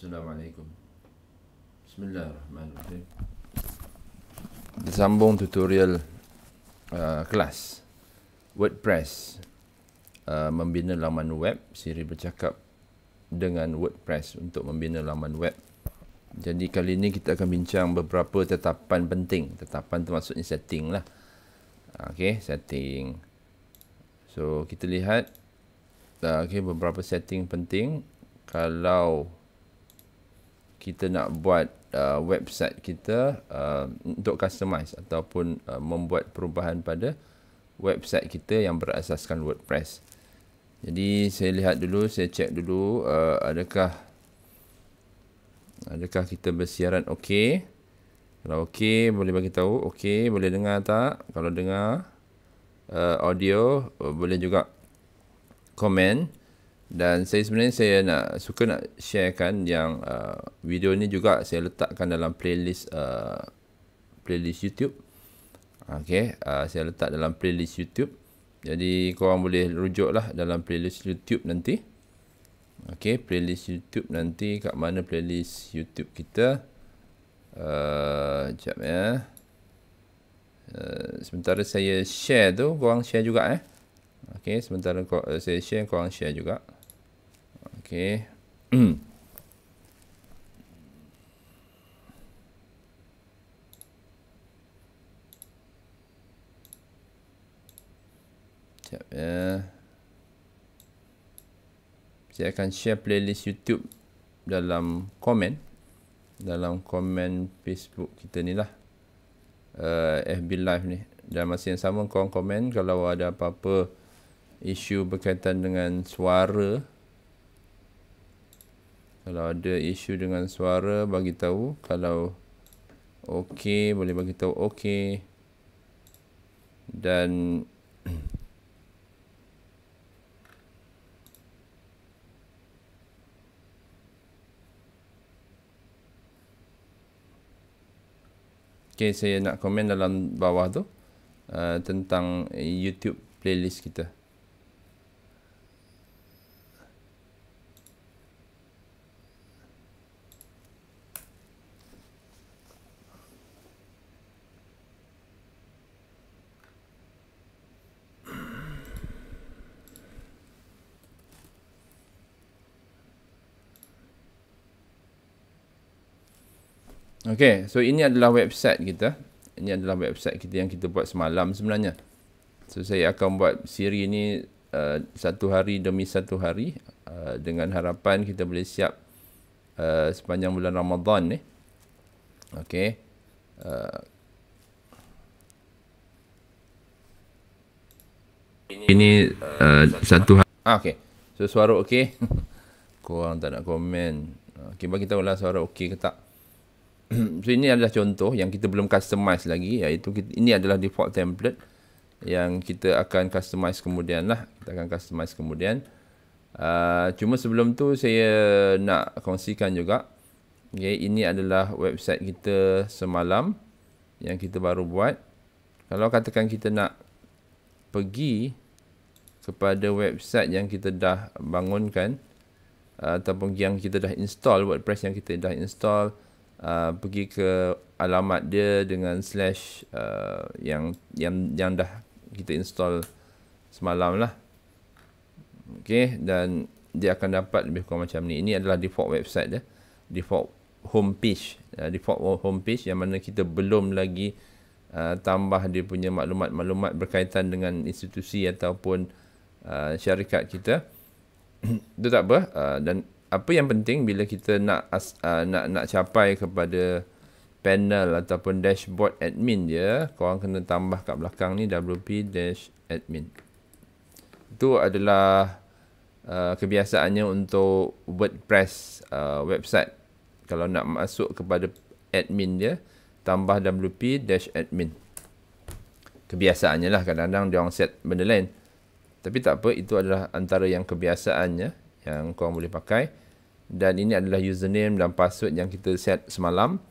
Assalamualaikum, Bismillahirrahmanirrahim. بسم الله الرحمن الرحيم نسامبون توتوريال كلاس membina laman web Siri bercakap dengan WordPress untuk membina laman web. Jadi kali ini kita akan bincang beberapa tetapan penting. Tetapan itu maksudnya setting lah. Okay, setting. So kita lihat uh, okay, beberapa setting penting. Kalau kita nak buat uh, website kita uh, untuk customize ataupun uh, membuat perubahan pada website kita yang berasaskan WordPress. Jadi saya lihat dulu, saya check dulu uh, adakah adakah kita bersiaran okey. Kalau okey boleh bagi tahu, okey boleh dengar tak? Kalau dengar uh, audio uh, boleh juga komen dan saya sebenarnya saya nak suka nak sharekan yang uh, video ni juga saya letakkan dalam playlist uh, playlist YouTube. okay? uh, saya letak dalam playlist YouTube. Jadi korang boleh rujuklah dalam playlist YouTube nanti. okay? playlist YouTube nanti kat mana playlist YouTube kita? Eh, uh, jap ya. Uh, sementara saya share tu, korang share juga eh. Okay, sementara kor- saya share korang share juga. Okay. Sekejap ya. Saya akan share playlist YouTube dalam komen. Dalam komen Facebook kita ni lah. Uh, eh, FB Live ni. Dan masih yang sama korang komen kalau ada apa-apa isu berkaitan dengan suara. Suara kalau ada isu dengan suara bagi tahu kalau okey boleh bagi tahu okey dan Okay, saya nak komen dalam bawah tu uh, tentang YouTube playlist kita. Okay, so ini adalah website kita. Ini adalah website kita yang kita buat semalam sebenarnya. So, saya akan buat siri ini uh, satu hari demi satu hari uh, dengan harapan kita boleh siap uh, sepanjang bulan Ramadan ni. Okay. Uh, ini uh, satu hari. Ah, okay. So, suara okay? Korang tak nak komen. Okay, bagi tahu lah suara okay ke tak. so ini adalah contoh yang kita belum customize lagi iaitu kita, ini adalah default template yang kita akan customize kemudian lah kita akan customize kemudian uh, cuma sebelum tu saya nak kongsikan juga okay, ini adalah website kita semalam yang kita baru buat kalau katakan kita nak pergi kepada website yang kita dah bangunkan uh, ataupun yang kita dah install WordPress yang kita dah install Uh, pergi ke alamat dia dengan slash uh, yang yang yang dah kita install semalam lah. Okay, dan dia akan dapat lebih kurang macam ni. Ini adalah default website dia. Default homepage. Uh, default homepage yang mana kita belum lagi uh, tambah dia punya maklumat-maklumat berkaitan dengan institusi ataupun uh, syarikat kita. Itu tak apa. Uh, dan apa yang penting bila kita nak uh, nak nak capai kepada panel ataupun dashboard admin dia, kau korang kena tambah kat belakang ni wp-admin. Itu adalah uh, kebiasaannya untuk WordPress uh, website. Kalau nak masuk kepada admin dia, tambah wp-admin. Kebiasaannya lah kadang-kadang dia orang set benda lain. Tapi tak apa, itu adalah antara yang kebiasaannya yang kau boleh pakai dan ini adalah username dan password yang kita set semalam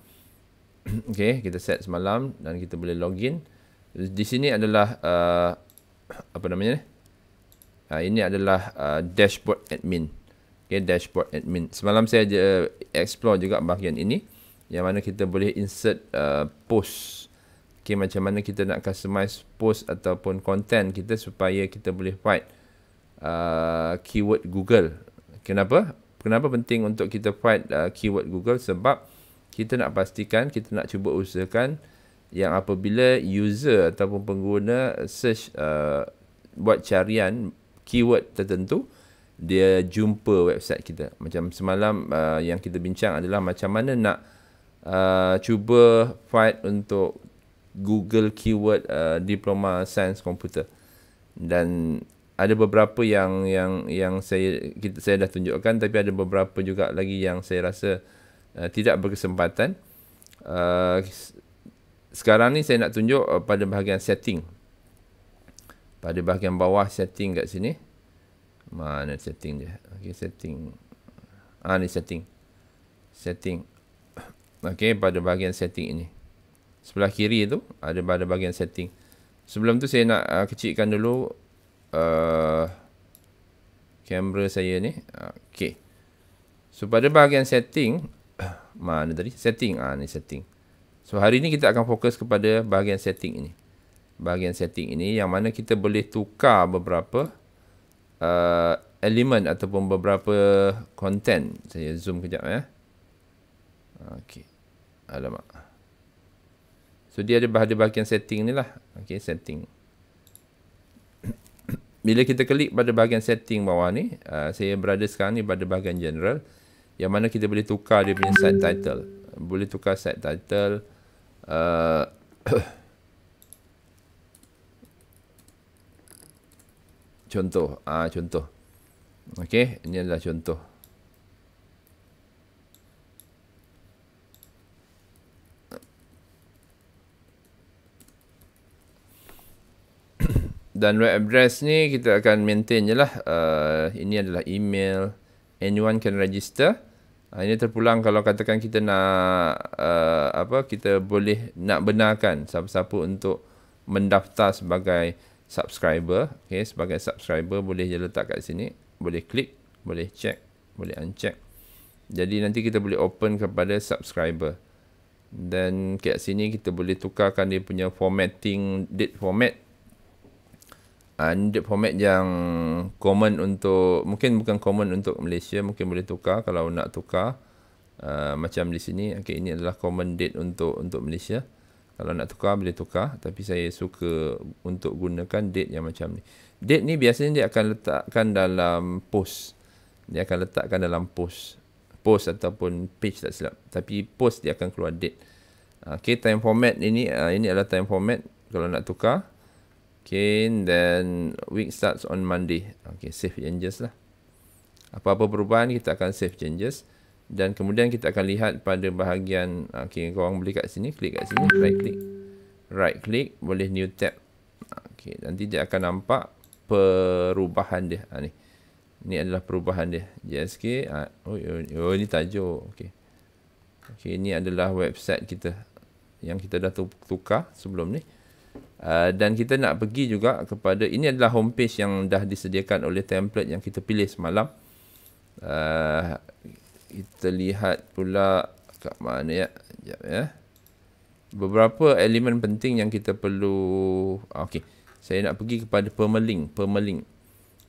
Okay, kita set semalam dan kita boleh login di sini adalah uh, apa namanya uh, ini adalah uh, dashboard admin Okay, dashboard admin semalam saya je uh, explore juga bahagian ini yang mana kita boleh insert uh, post Okay, macam mana kita nak customize post ataupun content kita supaya kita boleh write uh, keyword google kenapa kenapa penting untuk kita fight uh, keyword Google sebab kita nak pastikan kita nak cuba usahakan yang apabila user ataupun pengguna search uh, buat carian keyword tertentu dia jumpa website kita macam semalam uh, yang kita bincang adalah macam mana nak uh, cuba fight untuk Google keyword uh, diploma science komputer dan ada beberapa yang yang yang saya kita saya dah tunjukkan tapi ada beberapa juga lagi yang saya rasa uh, tidak berkesempatan. Uh, sekarang ni saya nak tunjuk uh, pada bahagian setting. Pada bahagian bawah setting kat sini. Mana setting dia? Okey setting. Ah ni setting. Setting. Okey pada bahagian setting ini. Sebelah kiri tu ada pada bahagian setting. Sebelum tu saya nak uh, kecilkan dulu Uh, kamera uh, saya ni. Ah, Okey. So pada bahagian setting mana tadi? Setting ah ni setting. So hari ni kita akan fokus kepada bahagian setting ini. Bahagian setting ini yang mana kita boleh tukar beberapa uh, elemen ataupun beberapa content. Saya zoom kejap ya. Eh. Okey. Alamak. So dia ada bahagian setting ni lah. Okey setting. Setting bila kita klik pada bahagian setting bawah ni, uh, saya berada sekarang ni pada bahagian general yang mana kita boleh tukar dia punya set title. Boleh tukar set title. Uh, contoh. Uh, contoh. Okay, ini adalah contoh. dan web address ni kita akan maintain je lah. Uh, ini adalah email. Anyone can register. Uh, ini terpulang kalau katakan kita nak uh, apa kita boleh nak benarkan siapa-siapa untuk mendaftar sebagai subscriber. Okay, sebagai subscriber boleh je letak kat sini. Boleh klik, boleh check, boleh uncheck. Jadi nanti kita boleh open kepada subscriber. Dan kat sini kita boleh tukarkan dia punya formatting, date format Uh, format yang common untuk mungkin bukan common untuk Malaysia mungkin boleh tukar kalau nak tukar uh, macam di sini okay, ini adalah common date untuk untuk Malaysia kalau nak tukar boleh tukar tapi saya suka untuk gunakan date yang macam ni date ni biasanya dia akan letakkan dalam post dia akan letakkan dalam post post ataupun page tak silap tapi post dia akan keluar date ah, okay, time format ini uh, ini adalah time format kalau nak tukar Okay, then week starts on Monday. Okay, save changes lah. Apa-apa perubahan kita akan save changes. Dan kemudian kita akan lihat pada bahagian Okay, korang boleh kat sini, klik kat sini, right click Right click, boleh new tab Okay, nanti dia akan nampak perubahan dia ha, ni. ni adalah perubahan dia JSK, ha, oh, oh, oh ni tajuk okay. okay, ni adalah website kita Yang kita dah tukar sebelum ni Uh, dan kita nak pergi juga kepada ini adalah homepage yang dah disediakan oleh template yang kita pilih semalam. Uh, kita lihat pula kat mana ya. Sekejap ya. Beberapa elemen penting yang kita perlu. Ah, okey. Saya nak pergi kepada permalink. Permalink.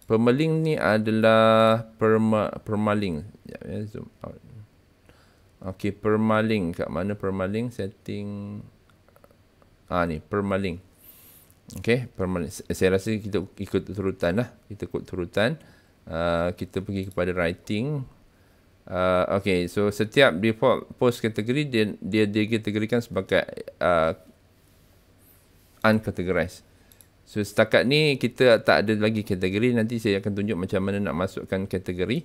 Permalink ni adalah perma, permalink. Sekejap ya. Zoom out. Okey. Permalink. Kat mana permalink? Setting. Ah ha, ni permaling. Okey, permaling. Saya rasa kita ikut turutan lah. Kita ikut turutan. Uh, kita pergi kepada writing. Uh, ha, okay, so setiap default post kategori dia dia kategorikan sebagai uh, uncategorized. So setakat ni kita tak ada lagi kategori. Nanti saya akan tunjuk macam mana nak masukkan kategori.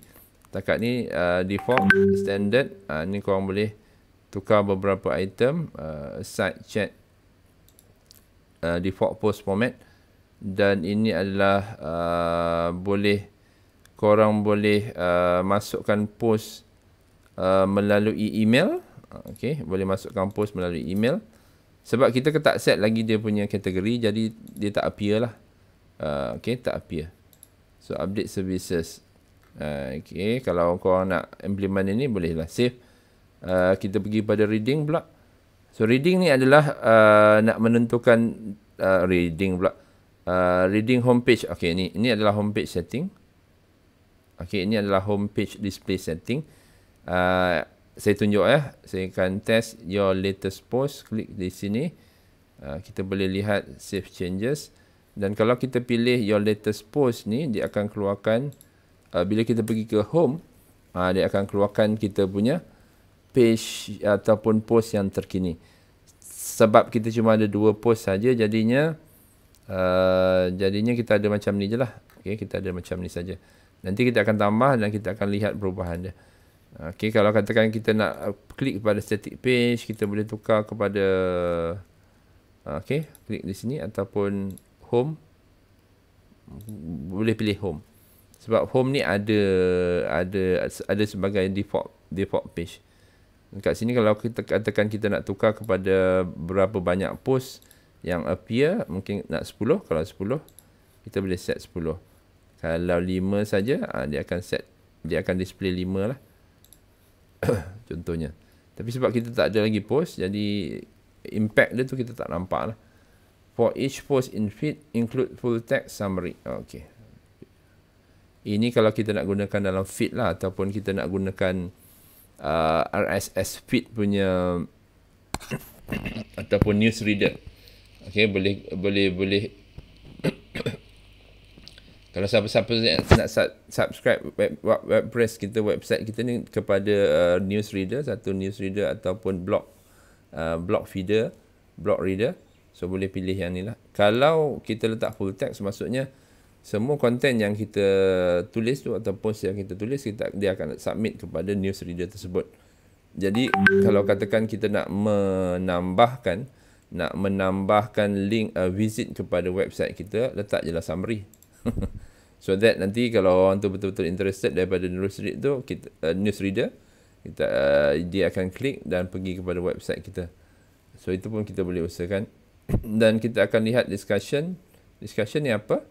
Setakat ni uh, default standard. Uh, ni korang boleh tukar beberapa item. Uh, site chat uh, default post format dan ini adalah uh, boleh korang boleh uh, masukkan post uh, melalui email okey boleh masukkan post melalui email sebab kita ke tak set lagi dia punya kategori jadi dia tak appear lah uh, okey tak appear so update services uh, okey kalau korang nak implement ini bolehlah save uh, kita pergi pada reading block So reading ni adalah uh, nak menentukan uh, reading pula. Uh, reading homepage. Okey ni ini adalah homepage setting. Okey ini adalah homepage display setting. Uh, saya tunjuk ya. Saya akan test your latest post. Klik di sini. Uh, kita boleh lihat save changes. Dan kalau kita pilih your latest post ni, dia akan keluarkan. Uh, bila kita pergi ke home, uh, dia akan keluarkan kita punya page ataupun post yang terkini. Sebab kita cuma ada dua post saja jadinya uh, jadinya kita ada macam ni je lah. Okay, kita ada macam ni saja. Nanti kita akan tambah dan kita akan lihat perubahan dia. Okay, kalau katakan kita nak klik pada static page, kita boleh tukar kepada okay, klik di sini ataupun home boleh pilih home sebab home ni ada ada ada sebagai default default page kat sini kalau kita katakan kita nak tukar kepada berapa banyak post yang appear mungkin nak 10 kalau 10 kita boleh set 10 kalau 5 saja ah, dia akan set dia akan display 5 lah contohnya tapi sebab kita tak ada lagi post jadi impact dia tu kita tak nampak lah for each post in feed include full text summary okay ini kalau kita nak gunakan dalam feed lah ataupun kita nak gunakan uh, RSS feed punya ataupun news reader. Okay, boleh boleh boleh. Kalau siapa-siapa nak subscribe web, web, WordPress kita website kita ni kepada uh, news reader satu news reader ataupun blog uh, blog feeder blog reader so boleh pilih yang ni lah. Kalau kita letak full text maksudnya semua konten yang kita tulis tu atau post yang kita tulis kita dia akan submit kepada news reader tersebut. Jadi kalau katakan kita nak menambahkan nak menambahkan link uh, visit kepada website kita letak jelah summary. so that nanti kalau orang tu betul-betul interested daripada news reader tu kita uh, news reader kita uh, dia akan klik dan pergi kepada website kita. So itu pun kita boleh usahakan dan kita akan lihat discussion discussion ni apa?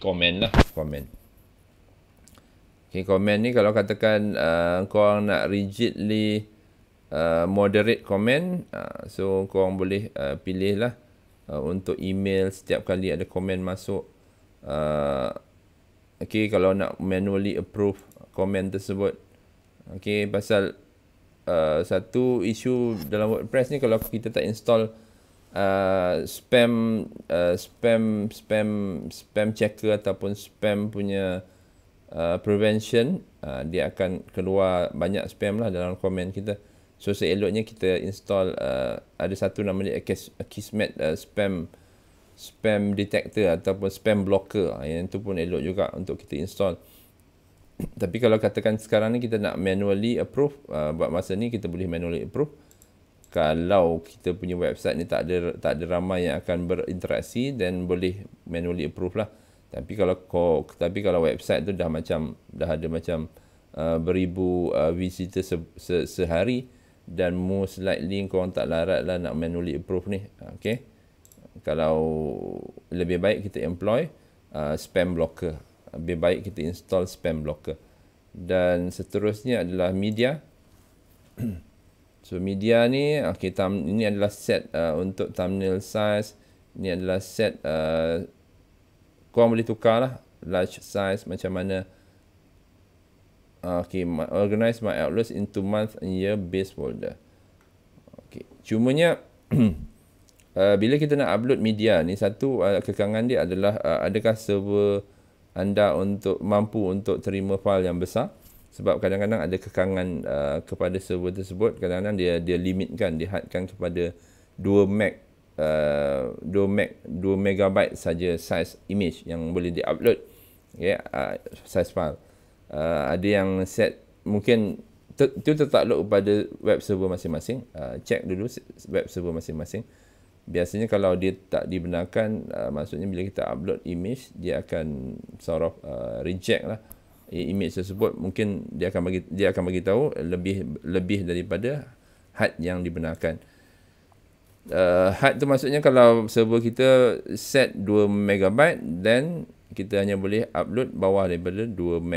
komen lah komen Okay, komen ni kalau katakan uh, korang nak rigidly uh, moderate komen uh, so korang boleh uh, pilih lah uh, untuk email setiap kali ada komen masuk uh, Okay, kalau nak manually approve komen tersebut Okay, pasal uh, satu isu dalam WordPress ni kalau kita tak install uh, spam uh, spam spam spam checker ataupun spam punya uh, prevention uh, dia akan keluar banyak spam lah dalam komen kita so seeloknya kita install uh, ada satu nama dia Akismet uh, spam spam detector ataupun spam blocker ah, yang tu pun elok juga untuk kita install tapi kalau katakan sekarang ni kita nak manually approve uh, buat masa ni kita boleh manually approve kalau kita punya website ni tak ada tak ada ramai yang akan berinteraksi dan boleh manually approve lah tapi kalau kok, tapi kalau website tu dah macam dah ada macam uh, beribu uh, visitor se, se, sehari dan most likely kau orang tak larat lah nak manually approve ni okey kalau lebih baik kita employ uh, spam blocker lebih baik kita install spam blocker dan seterusnya adalah media So media ni okay tam, ini adalah set uh, untuk thumbnail size. Ini adalah set uh, kau boleh tukar lah large size macam mana. Uh, okay, my, organize my uploads into month and year base folder. Okay, cumanya uh, bila kita nak upload media ni satu uh, kekangan dia adalah uh, adakah server anda untuk mampu untuk terima file yang besar sebab kadang-kadang ada kekangan uh, kepada server tersebut kadang-kadang dia dia limitkan dihadkan kepada 2 meg uh, 2 meg 2 megabyte saja size image yang boleh diupload ya uh, size file uh, ada yang set mungkin itu tertakluk pada web server masing-masing uh, check dulu web server masing-masing biasanya kalau dia tak dibenarkan uh, maksudnya bila kita upload image dia akan sort of uh, reject lah image tersebut mungkin dia akan bagi dia akan bagi tahu lebih lebih daripada had yang dibenarkan. Uh, had tu maksudnya kalau server kita set 2 megabyte then kita hanya boleh upload bawah daripada 2 MB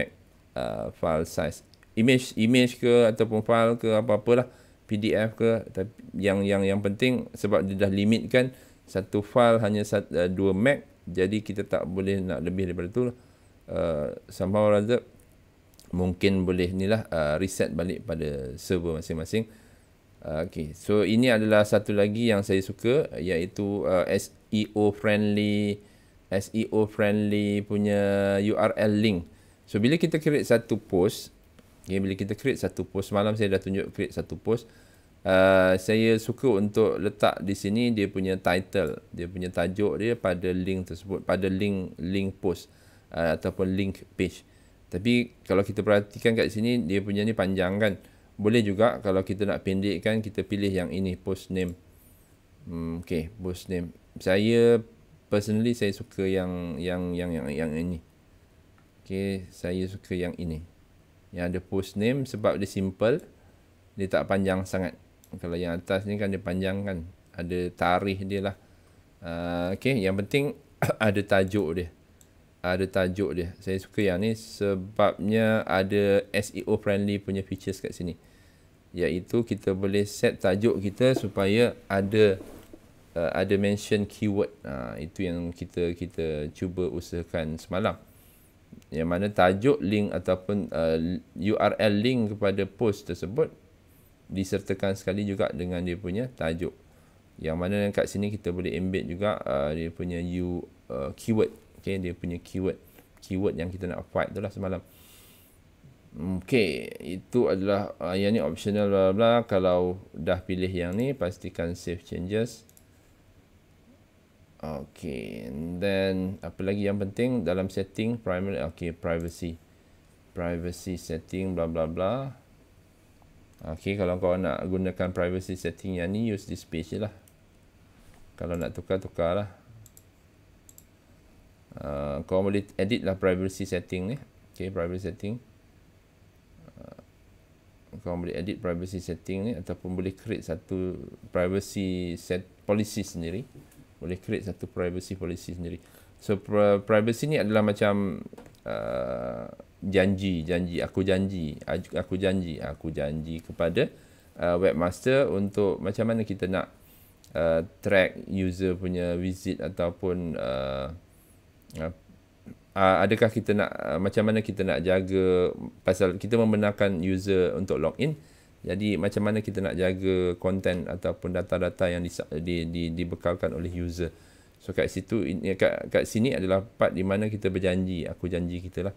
uh, file size. Image image ke ataupun file ke apa-apalah PDF ke tapi yang yang yang penting sebab dia dah limitkan satu file hanya 2 uh, meg jadi kita tak boleh nak lebih daripada tu lah. Eh, Sambar Razab mungkin boleh inilah uh, eh, reset balik pada server masing-masing. Uh, okay, so ini adalah satu lagi yang saya suka iaitu uh, SEO friendly SEO friendly punya URL link. So bila kita create satu post, okay, bila kita create satu post malam saya dah tunjuk create satu post. Uh, saya suka untuk letak di sini dia punya title, dia punya tajuk dia pada link tersebut, pada link link post. Uh, ataupun link page. Tapi kalau kita perhatikan kat sini dia punya ni panjang kan. Boleh juga kalau kita nak pendekkan kita pilih yang ini post name. Hmm, okay post name. Saya personally saya suka yang yang yang yang, yang ini. Okay saya suka yang ini. Yang ada post name sebab dia simple. Dia tak panjang sangat. Kalau yang atas ni kan dia panjang kan. Ada tarikh dia lah. Uh, okay yang penting ada tajuk dia ada tajuk dia. Saya suka yang ni sebabnya ada SEO friendly punya features kat sini. Iaitu kita boleh set tajuk kita supaya ada uh, ada mention keyword. Uh, itu yang kita kita cuba usahakan semalam. Yang mana tajuk link ataupun uh, URL link kepada post tersebut disertakan sekali juga dengan dia punya tajuk. Yang mana kat sini kita boleh embed juga uh, dia punya U, uh, keyword okay, dia punya keyword keyword yang kita nak fight tu lah semalam Okay, itu adalah uh, yang ni optional bla bla. Kalau dah pilih yang ni, pastikan save changes. Okey, then apa lagi yang penting dalam setting primary okay privacy. Privacy setting bla bla bla. Okay, kalau kau nak gunakan privacy setting yang ni use this page lah. Kalau nak tukar tukar lah. Uh, kau boleh edit lah privacy setting ni okay privacy setting uh, kau boleh edit privacy setting ni ataupun boleh create satu privacy set policy sendiri boleh create satu privacy policy sendiri so privacy ni adalah macam uh, janji janji aku janji aku janji aku janji kepada uh, webmaster untuk macam mana kita nak uh, track user punya visit ataupun uh, Uh, adakah kita nak uh, macam mana kita nak jaga pasal kita membenarkan user untuk login jadi macam mana kita nak jaga konten ataupun data-data yang di, di, di, dibekalkan oleh user so kat situ ini eh, kat, kat sini adalah part di mana kita berjanji aku janji kita lah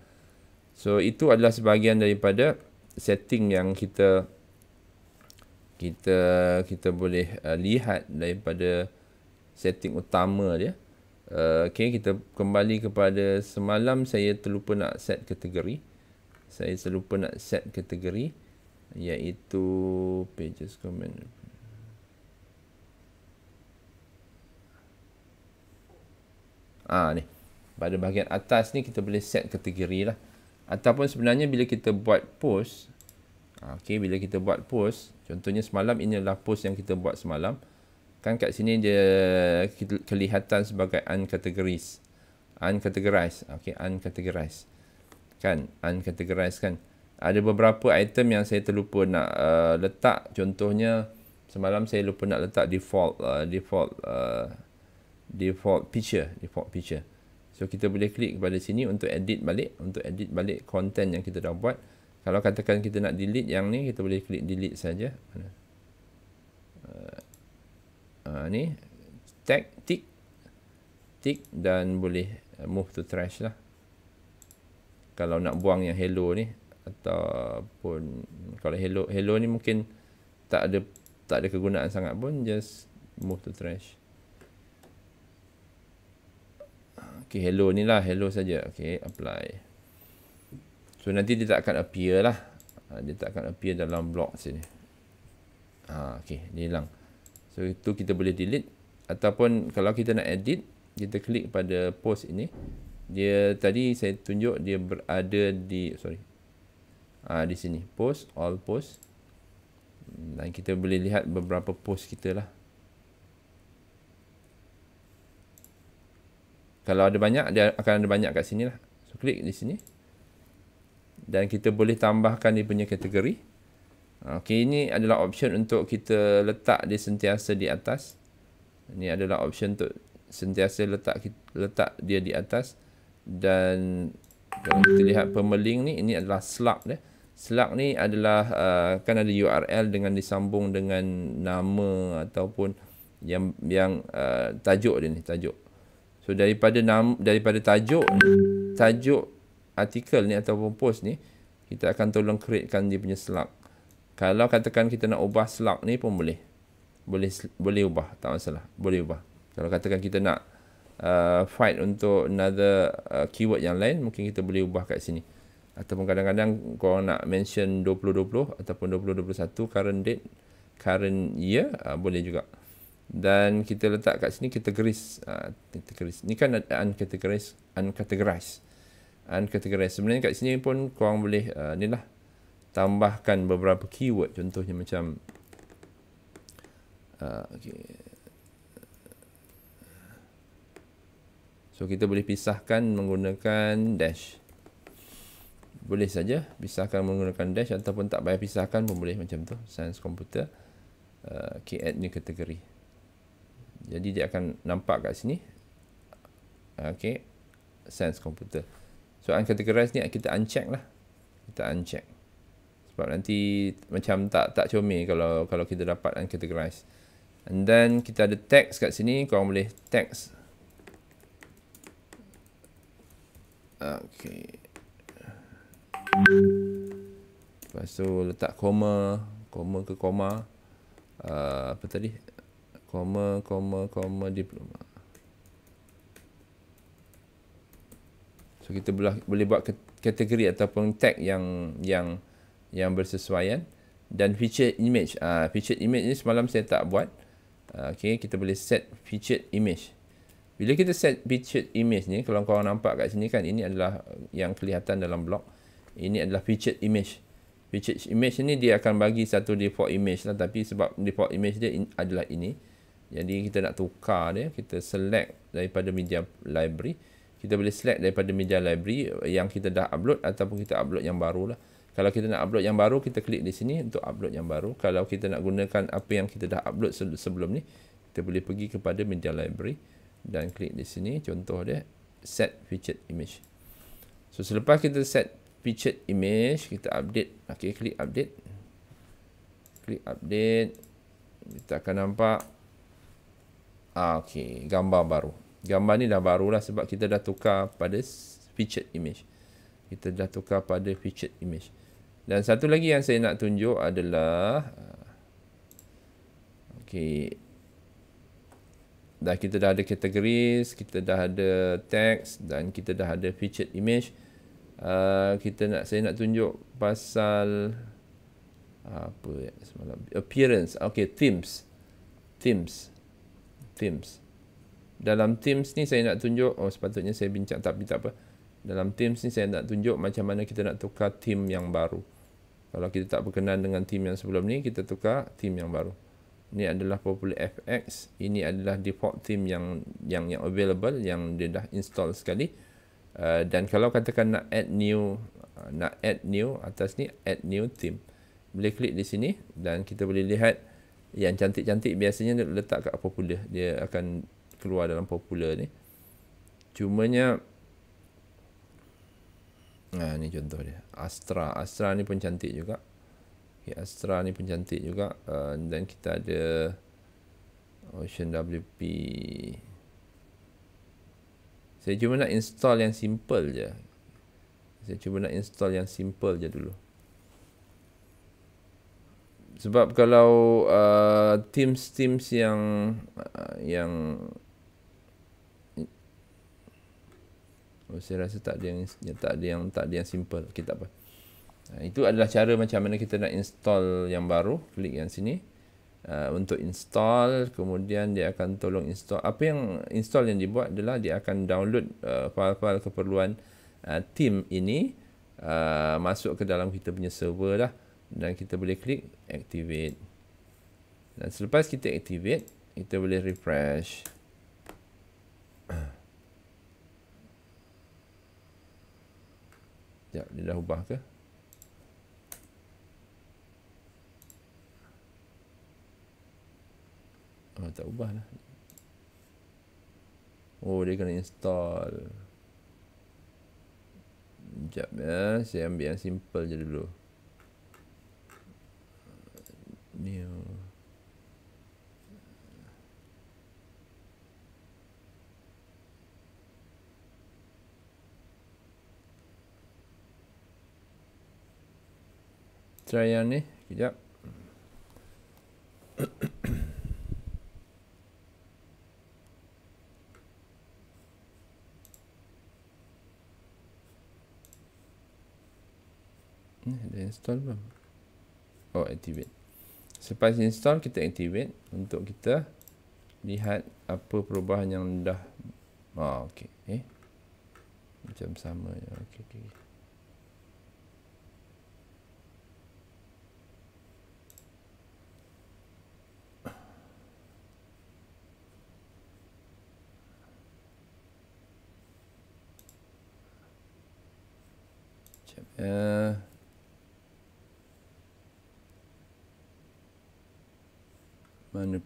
so itu adalah sebahagian daripada setting yang kita kita kita boleh uh, lihat daripada setting utama dia Eh, okay, kita kembali kepada semalam saya terlupa nak set kategori. Saya terlupa nak set kategori iaitu pages comment. Ah ha, ni. Pada bahagian atas ni kita boleh set kategori lah. Ataupun sebenarnya bila kita buat post. Ah, okay, bila kita buat post. Contohnya semalam ini adalah post yang kita buat semalam kan kat sini dia kelihatan sebagai uncategorized uncategorized okey uncategorized kan uncategorized kan ada beberapa item yang saya terlupa nak uh, letak contohnya semalam saya lupa nak letak default uh, default uh, default picture default picture so kita boleh klik kepada sini untuk edit balik untuk edit balik content yang kita dah buat kalau katakan kita nak delete yang ni kita boleh klik delete saja uh, ni tag tick tick dan boleh eh, move to trash lah kalau nak buang yang hello ni ataupun kalau hello hello ni mungkin tak ada tak ada kegunaan sangat pun just move to trash Okay, hello ni lah. Hello saja. Okay, apply. So, nanti dia tak akan appear lah. Ah, dia tak akan appear dalam blog sini. Ha, okay, dia hilang. So itu kita boleh delete ataupun kalau kita nak edit kita klik pada post ini dia tadi saya tunjuk dia berada di sorry aa, ah, di sini post all post dan kita boleh lihat beberapa post kita lah kalau ada banyak dia akan ada banyak kat sini lah so klik di sini dan kita boleh tambahkan dia punya kategori Okey, ini adalah option untuk kita letak dia sentiasa di atas. Ini adalah option untuk sentiasa letak letak dia di atas. Dan kalau kita lihat pemeling ni, ini adalah slug dia. Slug ni adalah, uh, kan ada URL dengan disambung dengan nama ataupun yang yang uh, tajuk dia ni, tajuk. So, daripada nam, daripada tajuk tajuk artikel ni ataupun post ni, kita akan tolong createkan dia punya slug. Kalau katakan kita nak ubah slug ni pun boleh. Boleh boleh ubah, tak masalah. Boleh ubah. Kalau katakan kita nak uh, fight untuk another uh, keyword yang lain, mungkin kita boleh ubah kat sini. Ataupun kadang-kadang korang nak mention 2020 ataupun 2021 current date, current year, uh, boleh juga. Dan kita letak kat sini categories. Uh, categories. Ni kan uncategorized. Uncategorized. Uncategorized. Sebenarnya kat sini pun korang boleh, uh, ni lah, tambahkan beberapa keyword contohnya macam uh, okay. so kita boleh pisahkan menggunakan dash boleh saja pisahkan menggunakan dash ataupun tak payah pisahkan pun boleh macam tu sains komputer uh, key add new category jadi dia akan nampak kat sini okay sains komputer so uncategorize ni kita uncheck lah kita uncheck sebab nanti macam tak tak comel kalau kalau kita dapat uncategorized. And then kita ada text kat sini, korang boleh text. Okay. Lepas tu letak koma, koma ke koma. Uh, apa tadi? Koma, koma, koma, diploma. So kita boleh, boleh buat kategori ataupun tag yang yang yang bersesuaian dan featured image. Ah uh, featured image ni semalam saya tak buat. Uh, okay, kita boleh set featured image. Bila kita set featured image ni, kalau korang nampak kat sini kan, ini adalah yang kelihatan dalam blog. Ini adalah featured image. Featured image ni dia akan bagi satu default image lah. Tapi sebab default image dia in, adalah ini. Jadi kita nak tukar dia. Kita select daripada media library. Kita boleh select daripada media library yang kita dah upload ataupun kita upload yang baru lah. Kalau kita nak upload yang baru, kita klik di sini untuk upload yang baru. Kalau kita nak gunakan apa yang kita dah upload sebelum ni, kita boleh pergi kepada media library dan klik di sini. Contoh dia, set featured image. So, selepas kita set featured image, kita update. Okay, klik update. Klik update. Kita akan nampak. Ah, okay, gambar baru. Gambar ni dah baru lah sebab kita dah tukar pada featured image. Kita dah tukar pada featured image. Dan satu lagi yang saya nak tunjuk adalah okay, Dah kita dah ada categories, kita dah ada text dan kita dah ada featured image. Uh, kita nak saya nak tunjuk pasal apa ya semalam appearance Okay, themes themes themes dalam themes ni saya nak tunjuk oh sepatutnya saya bincang tapi tak apa dalam themes ni saya nak tunjuk macam mana kita nak tukar theme yang baru kalau kita tak berkenan dengan team yang sebelum ni, kita tukar team yang baru. Ini adalah popular FX. Ini adalah default team yang yang yang available yang dia dah install sekali. Uh, dan kalau katakan nak add new uh, nak add new atas ni add new team. Boleh klik di sini dan kita boleh lihat yang cantik-cantik biasanya letak kat popular. Dia akan keluar dalam popular ni. Cumanya Nah, ini contoh dia. Astra. Astra ni pun cantik juga. Okay, Astra ni pun cantik juga. Ah, dan kita ada Ocean WP. Saya cuma nak install yang simple je. Saya cuma nak install yang simple je dulu. Sebab kalau uh, teams-teams yang uh, yang Oh, saya rasa tak ada yang, tak ada yang, tak ada yang simple. Okay, tak apa. Nah, ha, itu adalah cara macam mana kita nak install yang baru. Klik yang sini. Uh, untuk install kemudian dia akan tolong install apa yang install yang dibuat adalah dia akan download uh, file-file keperluan uh, team ini uh, masuk ke dalam kita punya server lah dan kita boleh klik activate dan selepas kita activate kita boleh refresh Sekejap, dia dah ubah ke? Ah, oh, tak ubah lah. Oh, dia kena install. Sekejap ya, saya ambil yang simple je dulu. trayan ni kejap ni eh, dah install belum oh activate selepas install kita activate untuk kita lihat apa perubahan yang dah oh, okey eh macam sama je okey okey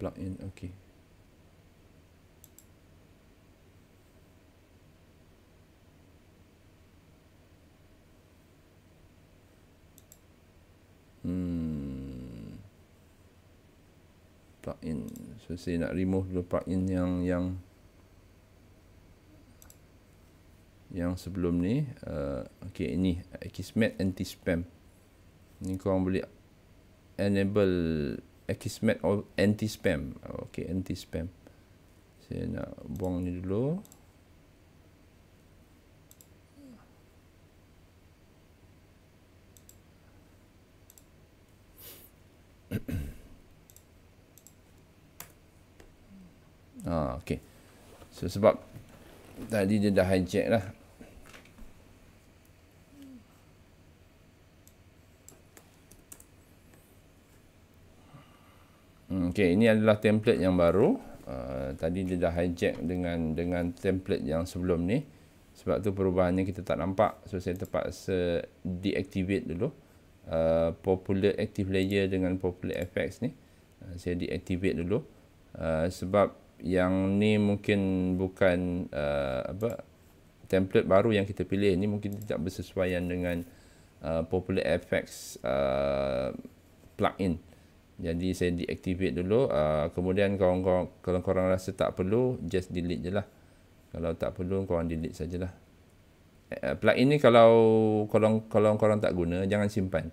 plug in okay hmm. plug in so saya nak remove dulu plug in yang yang yang sebelum ni uh, ok ini kismet anti spam ni korang boleh enable Akismet or anti spam. okay anti spam. Saya nak buang ni dulu. ah, okay, So, sebab tadi dia dah hijack lah. Okey, ini adalah template yang baru. Uh, tadi dia dah hijack dengan dengan template yang sebelum ni. Sebab tu perubahannya kita tak nampak. So, saya terpaksa deactivate dulu. Uh, popular active layer dengan popular effects ni. Uh, saya deactivate dulu. Uh, sebab yang ni mungkin bukan uh, apa template baru yang kita pilih. ini mungkin tidak bersesuaian dengan uh, popular effects uh, plugin. Jadi saya deactivate dulu uh, Kemudian korang-korang, kalau korang rasa tak perlu Just delete je lah Kalau tak perlu korang delete sajalah uh, eh, Plugin ni kalau, kalau Kalau korang tak guna jangan simpan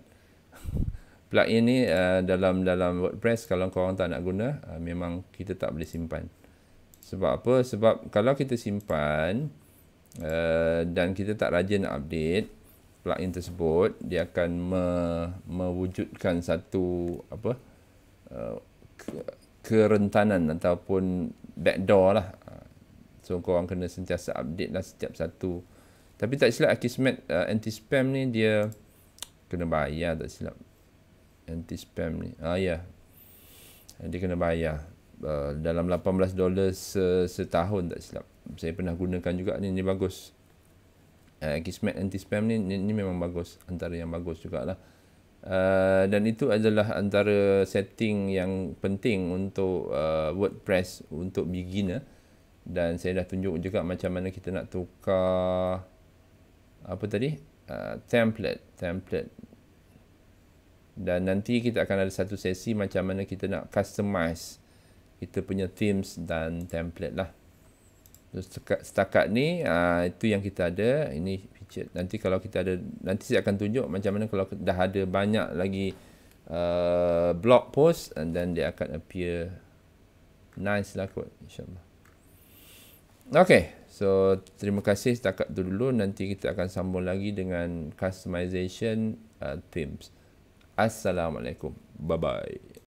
Plugin ni uh, dalam, dalam WordPress kalau korang tak nak guna uh, Memang kita tak boleh simpan Sebab apa? Sebab kalau kita simpan uh, Dan kita tak rajin nak update plugin tersebut dia akan me, mewujudkan satu apa uh, kerentanan ataupun backdoor lah. So korang kena sentiasa update lah setiap satu. Tapi tak silap Akismet uh, anti-spam ni dia kena bayar tak silap. Anti-spam ni. Ah ya. Yeah. Dia kena bayar. Uh, dalam 18 dolar setahun tak silap. Saya pernah gunakan juga ni. Ni bagus. Uh, Akismet anti-spam ni, ni, ni memang bagus. Antara yang bagus jugalah. lah. Uh, dan itu adalah antara setting yang penting untuk uh, WordPress untuk beginner dan saya dah tunjuk juga macam mana kita nak tukar apa tadi uh, template template dan nanti kita akan ada satu sesi macam mana kita nak customize kita punya themes dan template lah setakat, setakat ni uh, itu yang kita ada ini feature nanti kalau kita ada nanti saya akan tunjuk macam mana kalau dah ada banyak lagi uh, blog post and then dia akan appear nice lah kot insyaAllah ok so terima kasih setakat tu dulu nanti kita akan sambung lagi dengan customization uh, themes Assalamualaikum bye bye